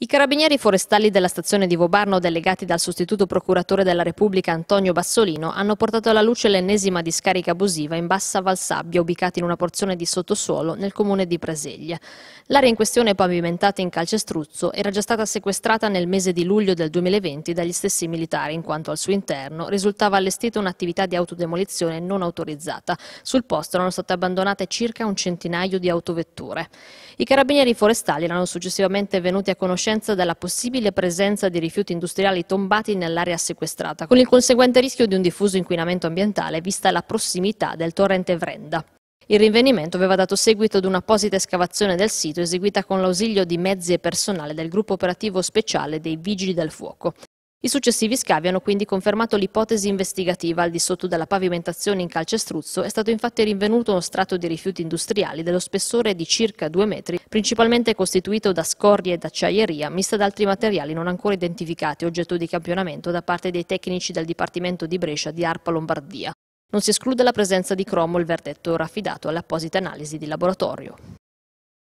I carabinieri forestali della stazione di Vobarno, delegati dal sostituto procuratore della Repubblica Antonio Bassolino, hanno portato alla luce l'ennesima discarica abusiva in bassa Valsabbia, ubicata in una porzione di sottosuolo nel comune di Preseglia. L'area in questione, pavimentata in calcestruzzo, era già stata sequestrata nel mese di luglio del 2020 dagli stessi militari, in quanto al suo interno risultava allestita un'attività di autodemolizione non autorizzata. Sul posto erano state abbandonate circa un centinaio di autovetture. I carabinieri forestali erano successivamente venuti a conoscenza conoscenza della possibile presenza di rifiuti industriali tombati nell'area sequestrata, con il conseguente rischio di un diffuso inquinamento ambientale vista la prossimità del torrente Vrenda. Il rinvenimento aveva dato seguito ad un'apposita escavazione del sito eseguita con l'ausilio di mezzi e personale del gruppo operativo speciale dei Vigili del Fuoco, i successivi scavi hanno quindi confermato l'ipotesi investigativa. Al di sotto della pavimentazione in calcestruzzo è stato infatti rinvenuto uno strato di rifiuti industriali dello spessore di circa 2 metri, principalmente costituito da scorie ed acciaieria mista ad altri materiali non ancora identificati, oggetto di campionamento da parte dei tecnici del Dipartimento di Brescia di Arpa Lombardia. Non si esclude la presenza di cromo, il verdetto ora affidato alle apposite analisi di laboratorio.